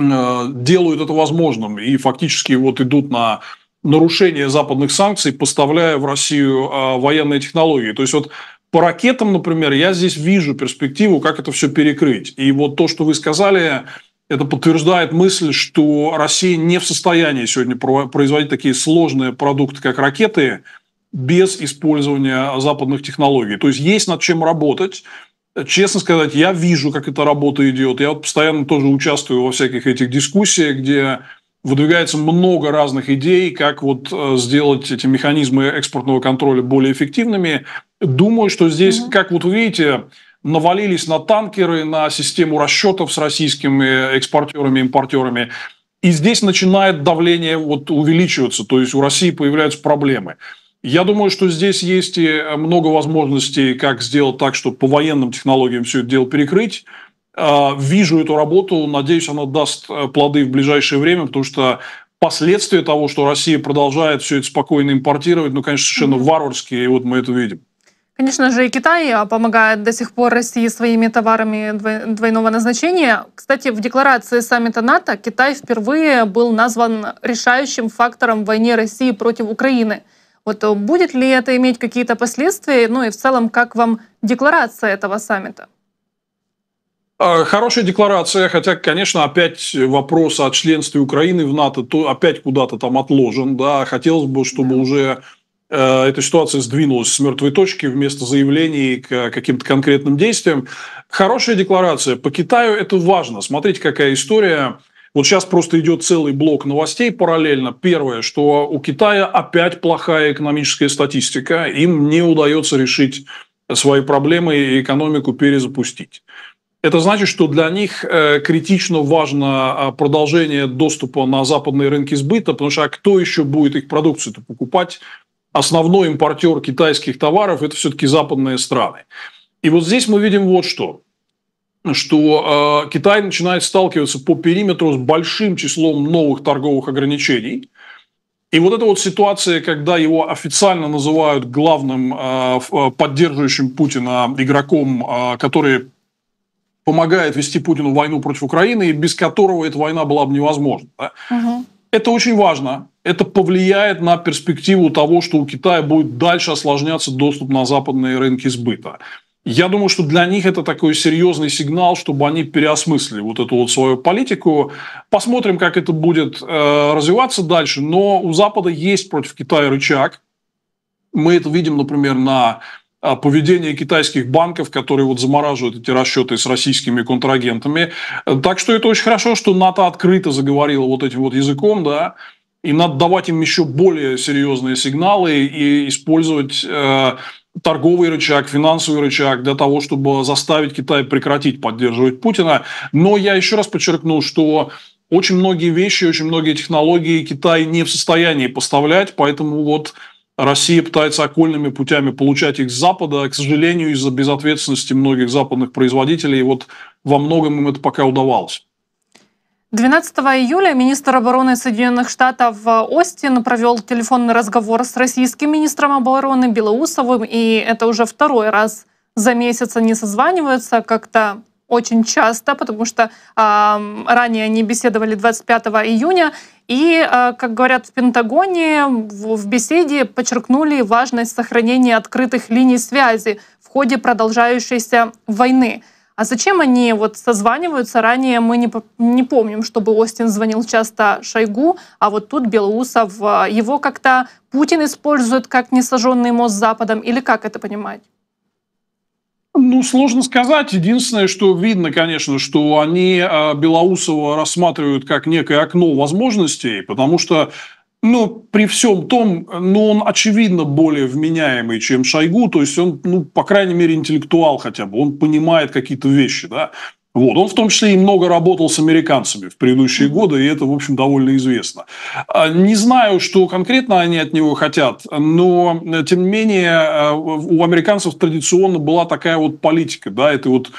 э, делают это возможным и фактически вот идут на нарушение западных санкций, поставляя в Россию военные технологии. То есть вот по ракетам, например, я здесь вижу перспективу, как это все перекрыть. И вот то, что вы сказали, это подтверждает мысль, что Россия не в состоянии сегодня производить такие сложные продукты, как ракеты, без использования западных технологий. То есть есть над чем работать. Честно сказать, я вижу, как эта работа идет. Я вот постоянно тоже участвую во всяких этих дискуссиях, где выдвигается много разных идей, как вот э, сделать эти механизмы экспортного контроля более эффективными. Думаю, что здесь, mm-hmm. как вот вы видите, навалились на танкеры, на систему расчетов с российскими экспортерами, импортерами. И здесь начинает давление вот увеличиваться, то есть у России появляются проблемы. Я думаю, что здесь есть и много возможностей, как сделать так, чтобы по военным технологиям все это дело перекрыть. А, вижу эту работу, надеюсь, она даст э, плоды в ближайшее время, потому что последствия того, что Россия продолжает все это спокойно импортировать, ну, конечно, совершенно mm-hmm. варварские, и вот мы это видим. Конечно же, и Китай а, помогает до сих пор России своими товарами двойного назначения. Кстати, в декларации саммита НАТО Китай впервые был назван решающим фактором в войне России против Украины. Вот э, будет ли это иметь какие-то последствия? Ну и в целом, как вам декларация этого саммита? А, хорошая декларация, хотя, конечно, опять вопрос о членстве Украины в НАТО то опять куда-то там отложен. Да, хотелось бы, чтобы да. уже Э, эта ситуация сдвинулась с мертвой точки вместо заявлений к каким-то конкретным действиям. Хорошая декларация. По Китаю это важно. Смотрите, какая история. Вот сейчас просто идет целый блок новостей параллельно. Первое, что у Китая опять плохая экономическая статистика. Им не удается решить свои проблемы и экономику перезапустить. Это значит, что для них э, критично важно а, продолжение доступа на западные рынки сбыта, потому что а кто еще будет их продукцию покупать, основной импортер китайских товаров – это все-таки западные страны. И вот здесь мы видим вот что что э, Китай начинает сталкиваться по периметру с большим числом новых торговых ограничений. И вот эта вот ситуация, когда его официально называют главным э, э поддерживающим Путина игроком, э, который помогает вести Путину войну против Украины, и без которого эта война была бы невозможна. Да? Угу. Это очень важно. Это повлияет на перспективу того, что у Китая будет дальше осложняться доступ на западные рынки сбыта. Я думаю, что для них это такой серьезный сигнал, чтобы они переосмыслили вот эту вот свою политику. Посмотрим, как это будет э, развиваться дальше. Но у Запада есть против Китая рычаг. Мы это видим, например, на поведение китайских банков, которые вот замораживают эти расчеты с российскими контрагентами. Так что это очень хорошо, что НАТО открыто заговорило вот этим вот языком, да, и надо давать им еще более серьезные сигналы и использовать э, торговый рычаг, финансовый рычаг для того, чтобы заставить Китай прекратить поддерживать Путина. Но я еще раз подчеркну, что очень многие вещи, очень многие технологии Китай не в состоянии поставлять, поэтому вот Россия пытается окольными путями получать их с Запада, а, к сожалению, из-за безответственности многих западных производителей. И вот во многом им это пока удавалось. 12 июля министр обороны Соединенных Штатов а, Остин провел телефонный разговор с российским министром обороны Белоусовым, и это уже второй раз за месяц они созваниваются как-то очень часто, потому что э, ранее они беседовали 25 июня, и, э, как говорят в Пентагоне, в беседе подчеркнули важность сохранения открытых линий связи в ходе продолжающейся войны. А зачем они вот созваниваются? Ранее мы не, не помним, чтобы Остин звонил часто Шойгу, а вот тут Белоусов. Э, его как-то Путин использует как несожженный мост с Западом? Или как это понимать? Ну, сложно сказать. Единственное, что видно, конечно, что они а, Белоусова рассматривают как некое окно возможностей, потому что ну, при всем том, ну, он, очевидно, более вменяемый, чем Шойгу, то есть он, ну, по крайней мере, интеллектуал хотя бы, он понимает какие-то вещи, да. Вот. Он в том числе и много работал с американцами в предыдущие годы, и это, в общем, довольно известно. А, не знаю, что конкретно они от него хотят, но, э, тем не менее, э, у американцев традиционно была такая вот политика, да, это вот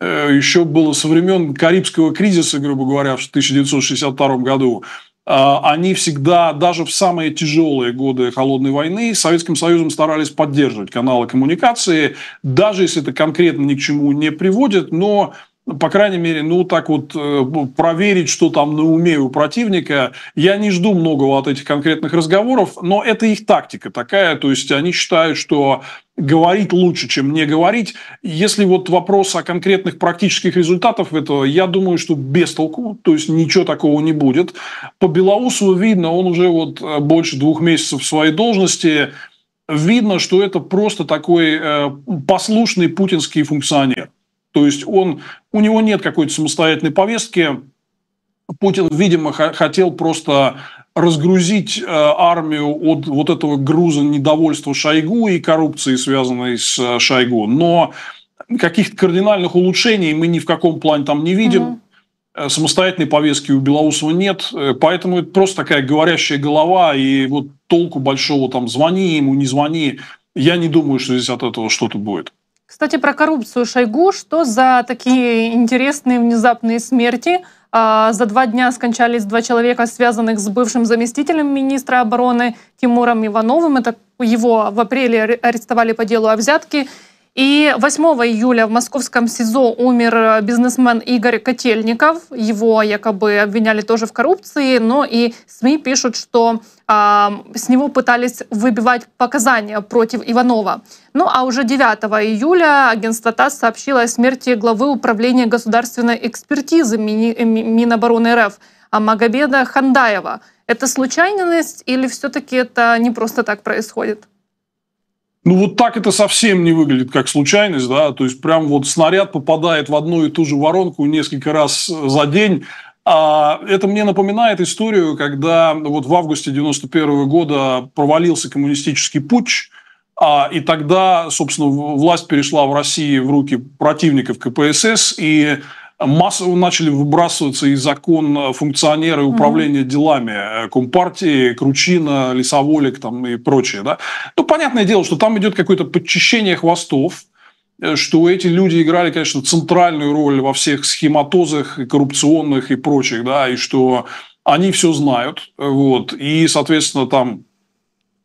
э, еще было со времен Карибского кризиса, грубо говоря, в 1962 году, а, они всегда, даже в самые тяжелые годы холодной войны, Советским Союзом старались поддерживать каналы коммуникации, даже если это конкретно ни к чему не приводит, но ну, по крайней мере, ну так вот э, проверить, что там на уме у противника. Я не жду многого от этих конкретных разговоров, но это их тактика такая. То есть они считают, что говорить лучше, чем не говорить. Если вот вопрос о конкретных практических результатах этого, я думаю, что без толку, то есть ничего такого не будет. По Белоусову видно, он уже вот э, больше двух месяцев в своей должности, видно, что это просто такой э, послушный путинский функционер. То есть он, у него нет какой-то самостоятельной повестки. Путин, видимо, хотел просто разгрузить э, армию от вот этого груза недовольства Шойгу и коррупции, связанной с э, Шойгу. Но каких-то кардинальных улучшений мы ни в каком плане там не видим. Угу. Самостоятельной повестки у Белоусова нет, поэтому это просто такая говорящая голова, и вот толку большого там звони ему, не звони, я не думаю, что здесь от этого что-то будет. Кстати, про коррупцию Шойгу. Что за такие интересные внезапные смерти? А, за два дня скончались два человека, связанных с бывшим заместителем министра обороны Тимуром Ивановым. Это его в апреле арестовали по делу о взятке. И 8 июля в московском СИЗО умер э, бизнесмен Игорь Котельников. Его якобы обвиняли тоже в коррупции, но и СМИ пишут, что э, с него пытались выбивать показания против Иванова. Ну а уже 9 июля агентство ТАСС сообщило о смерти главы управления государственной экспертизы э, Минобороны РФ Магобеда Хандаева. Это случайность или все-таки это не просто так происходит? Ну, вот так это совсем не выглядит как случайность, да, то есть прям вот снаряд попадает в одну и ту же воронку несколько раз э, за день, а это мне напоминает историю, когда вот в августе 91 года провалился коммунистический путч, а, и тогда, собственно, власть перешла в России в руки противников КПСС, и массово начали выбрасываться из закон э, функционеры управления угу. делами э, Компартии, Кручина, Лесоволик там и прочее. Да? Ну, понятное дело, что там идет какое-то подчищение хвостов, э, что эти люди играли, конечно, центральную роль во всех схематозах и коррупционных и прочих, да, и что они все знают, вот, и, соответственно, там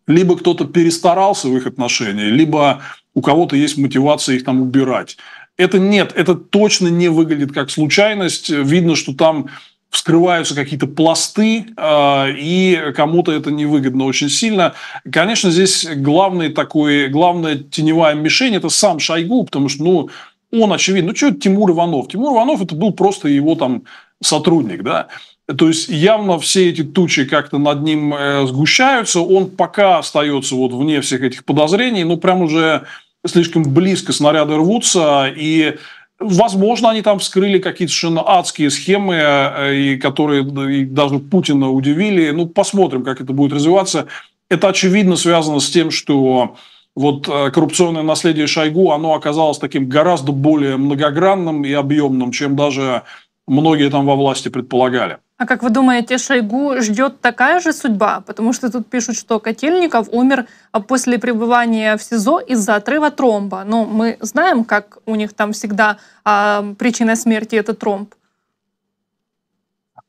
либо кто-то перестарался в их отношении, либо у кого-то есть мотивация их там убирать. Это нет, это точно не выглядит как случайность. Видно, что там вскрываются какие-то пласты, а, и кому-то это невыгодно очень сильно. Конечно, здесь главный такой, главная теневая мишень – это сам Шойгу, потому что, ну, он, очевидно, ну, что это Тимур Иванов? Тимур Иванов – это был просто его там сотрудник, да. То есть явно все эти тучи как-то над ним э, сгущаются, он пока остается вот вне всех этих подозрений, но прям уже слишком близко снаряды рвутся, и Возможно, они там вскрыли какие-то совершенно адские схемы, э, и которые и даже Путина удивили. Ну, посмотрим, как это будет развиваться. Это, очевидно, связано с тем, что вот э, коррупционное наследие Шойгу, оно оказалось таким гораздо более многогранным и объемным, чем даже многие там во власти предполагали. А как вы думаете, Шойгу ждет такая же судьба? Потому что тут пишут, что Котельников умер а после пребывания в СИЗО из-за отрыва тромба. Но мы знаем, как у них там всегда а, причина смерти это тромб.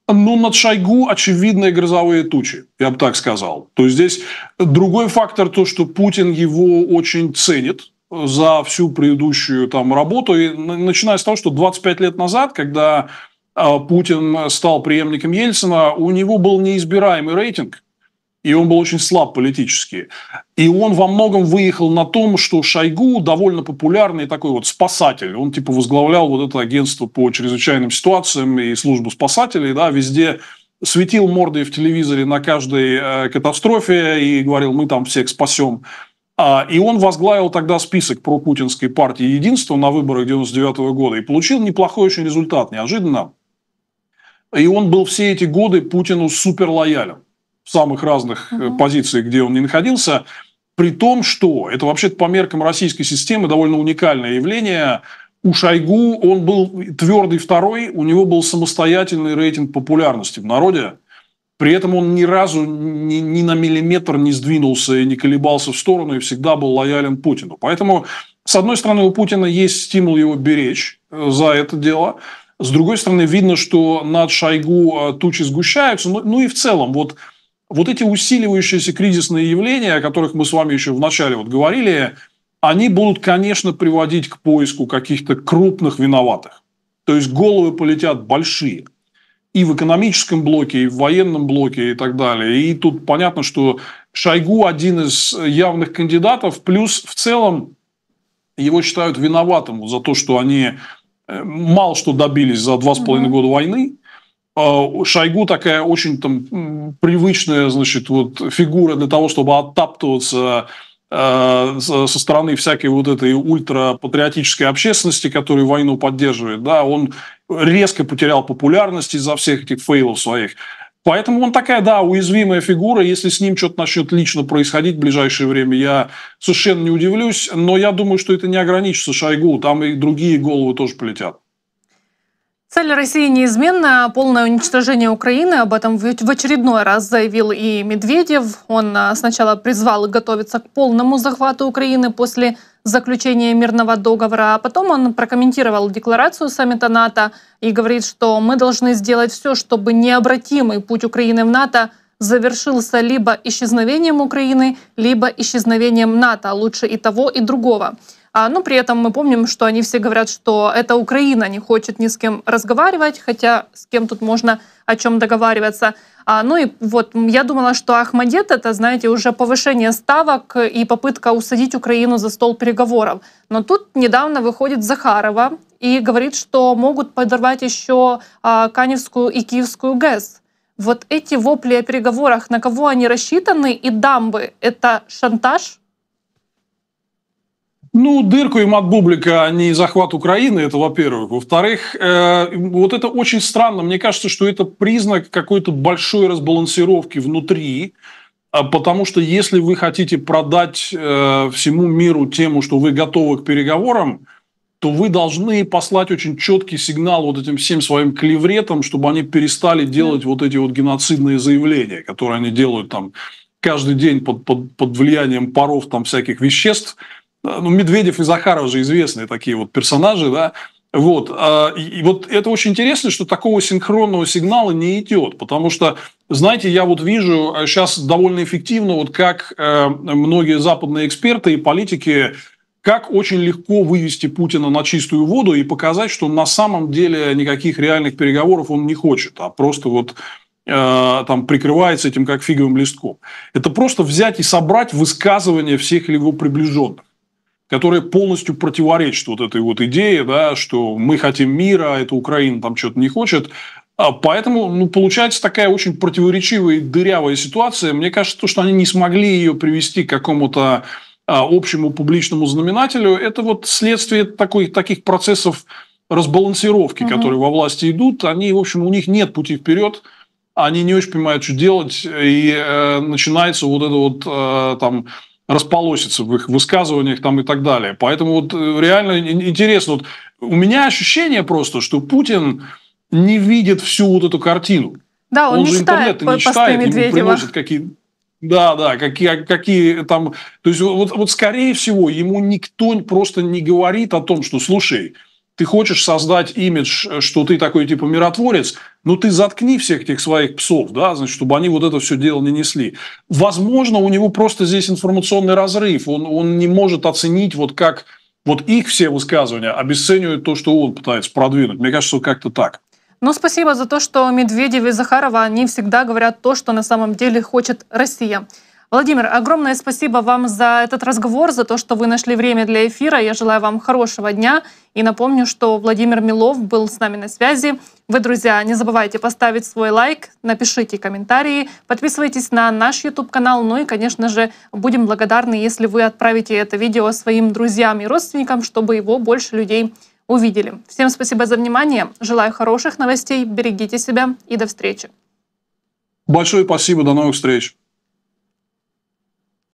Ну, над Шойгу очевидные грозовые тучи, я бы так сказал. То есть здесь другой фактор то, что Путин его очень ценит, э, за всю предыдущую там работу. И начиная с того, что 25 лет назад, когда а Путин стал преемником Ельцина, у него был неизбираемый рейтинг, и он был очень слаб политически. И он во многом выехал на том, что Шойгу довольно популярный такой вот спасатель. Он типа возглавлял вот это агентство по чрезвычайным ситуациям и службу спасателей, да, везде светил мордой в телевизоре на каждой э, катастрофе и говорил, мы там всех спасем. А, и он возглавил тогда список пропутинской партии Единства на выборах 99 года и получил неплохой очень результат, неожиданно. И он был все эти годы Путину супер лоялен в самых разных угу. позициях, где он не находился. При том, что это вообще по меркам российской системы довольно уникальное явление. У Шойгу он был твердый второй, у него был самостоятельный рейтинг популярности в народе. При этом он ни разу ни, ни на миллиметр не сдвинулся и не колебался в сторону и всегда был лоялен Путину. Поэтому, с одной стороны, у Путина есть стимул его беречь э, за это дело – с другой стороны, видно, что над Шойгу э, тучи сгущаются. Ну, ну и в целом, вот, вот эти усиливающиеся кризисные явления, о которых мы с вами еще в начале вот говорили, они будут, конечно, приводить к поиску каких-то крупных виноватых. То есть головы полетят большие. И в экономическом блоке, и в военном блоке, и так далее. И тут понятно, что Шойгу один из явных кандидатов, плюс в целом его считают виноватым за то, что они Э, мало что добились за два с половиной года войны. А, Шойгу такая очень там привычная, значит, вот фигура для того, чтобы оттаптываться э, со стороны всякой вот этой ультрапатриотической общественности, которая войну поддерживает, да, он резко потерял популярность из-за всех этих фейлов своих. Поэтому он такая, да, уязвимая фигура. Если с ним что-то начнет лично происходить в ближайшее время, я совершенно не удивлюсь. Но я думаю, что это не ограничится Шойгу. Там и другие головы тоже полетят. Цель России неизменна – полное уничтожение Украины. Об этом в очередной раз заявил и Медведев. Он а, сначала призвал готовиться к полному захвату Украины после заключения мирного договора, а потом он прокомментировал декларацию саммита НАТО и говорит, что мы должны сделать все, чтобы необратимый путь Украины в НАТО завершился либо исчезновением Украины, либо исчезновением НАТО, лучше и того, и другого. А, Но ну, при этом мы помним, что они все говорят, что это Украина не хочет ни с кем разговаривать, хотя с кем тут можно о чем договариваться. А, ну и вот я думала, что Ахмадет это, знаете, уже повышение ставок и попытка усадить Украину за стол переговоров. Но тут недавно выходит Захарова и говорит, что могут подорвать еще а, Каневскую и Киевскую ГЭС. Вот эти вопли о переговорах, на кого они рассчитаны, и дамбы — это шантаж? Ну, дырку им от бублика, а не захват Украины, это во-первых. Во-вторых, э, вот это очень странно. Мне кажется, что это признак какой-то большой разбалансировки внутри, а потому что если вы хотите продать э, всему миру тему, что вы готовы к переговорам, то вы должны послать очень четкий сигнал вот этим всем своим клевретам, чтобы они перестали делать вот эти вот геноцидные заявления, которые они делают там каждый день под, под, под влиянием паров там всяких веществ – ну, Медведев и Захаров же известные такие вот персонажи, да, вот. А, и вот это очень интересно, что такого синхронного сигнала не идет, потому что, знаете, я вот вижу сейчас э, довольно эффективно, вот как э, многие западные эксперты и политики как очень легко вывести Путина на чистую воду и показать, что на самом деле никаких реальных переговоров он не хочет, а просто вот э, там прикрывается этим как фиговым листком. Это просто взять и собрать высказывания всех его приближенных которая полностью противоречит вот этой вот идее, да, что мы хотим мира, а эта Украина там что-то не хочет. а Поэтому ну, получается такая очень противоречивая и дырявая ситуация. Мне кажется, то, что они не смогли ее привести к какому-то а, общему публичному знаменателю, это вот следствие такой, таких процессов разбалансировки, угу. которые во власти идут. Они, в общем, у них нет пути вперед они не очень понимают, что делать, и э, начинается вот это вот э, там располосится в их высказываниях там и так далее. Поэтому вот э, реально интересно. Вот у меня ощущение просто, что Путин не видит всю вот эту картину. Да, он, он не же читает интернет не читает, ему приносят какие да, да, какие, какие там... То есть вот, вот скорее всего ему никто просто не говорит о том, что, слушай, ты хочешь создать имидж, э, что ты такой типа миротворец, но ну, ты заткни всех этих своих псов, да, значит, чтобы они вот это все дело не несли. Возможно, у него просто здесь информационный разрыв, он, он не может оценить вот как вот их все высказывания обесценивают то, что он пытается продвинуть. Мне кажется, как-то так. Но ну, спасибо за то, что Медведев и Захарова, они всегда говорят то, что на самом деле хочет Россия. Владимир, огромное спасибо вам за этот разговор, за то, что вы нашли время для эфира. Я желаю вам хорошего дня. И напомню, что Владимир Милов был с нами на связи. Вы, друзья, не забывайте поставить свой лайк, напишите комментарии, подписывайтесь на наш YouTube-канал. Ну и, конечно же, будем благодарны, если вы отправите это видео своим друзьям и родственникам, чтобы его больше людей увидели. Всем спасибо за внимание. Желаю хороших новостей. Берегите себя и до встречи. Большое спасибо. До новых встреч.